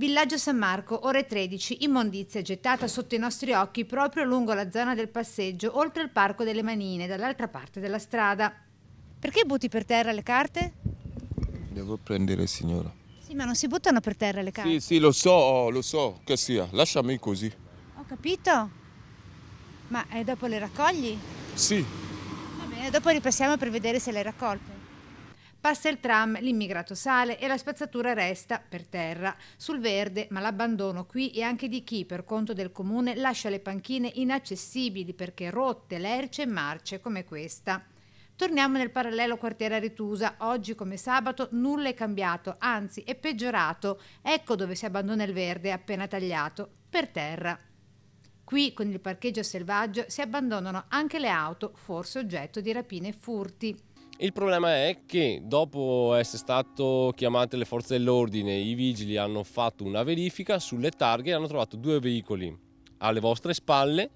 Villaggio San Marco, ore 13, immondizia gettata sotto i nostri occhi proprio lungo la zona del passeggio, oltre il Parco delle Manine, dall'altra parte della strada. Perché butti per terra le carte? Devo prendere, signora. Sì, ma non si buttano per terra le carte. Sì, sì, lo so, lo so che sia. Lasciami così. Ho capito. Ma eh, dopo le raccogli? Sì. Va bene, dopo ripassiamo per vedere se le raccolte. Passa il tram, l'immigrato sale e la spazzatura resta per terra. Sul verde, ma l'abbandono qui è anche di chi, per conto del comune, lascia le panchine inaccessibili perché rotte, lerce e marce come questa. Torniamo nel parallelo quartiere Ritusa. Oggi come sabato nulla è cambiato, anzi è peggiorato. Ecco dove si abbandona il verde appena tagliato, per terra. Qui con il parcheggio selvaggio si abbandonano anche le auto, forse oggetto di rapine e furti. Il problema è che dopo essere stato chiamate le forze dell'ordine, i vigili hanno fatto una verifica sulle targhe e hanno trovato due veicoli alle vostre spalle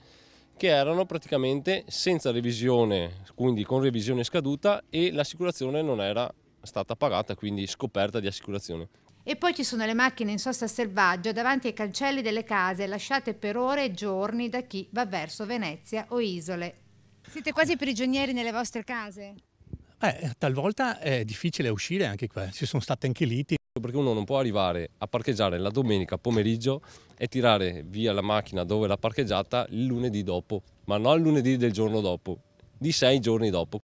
che erano praticamente senza revisione, quindi con revisione scaduta e l'assicurazione non era stata pagata, quindi scoperta di assicurazione. E poi ci sono le macchine in sosta selvaggia davanti ai cancelli delle case, lasciate per ore e giorni da chi va verso Venezia o isole. Siete quasi prigionieri nelle vostre case? Beh, talvolta è difficile uscire anche qua, ci sono state anche liti. Perché uno non può arrivare a parcheggiare la domenica pomeriggio e tirare via la macchina dove l'ha parcheggiata il lunedì dopo, ma non il lunedì del giorno dopo, di sei giorni dopo.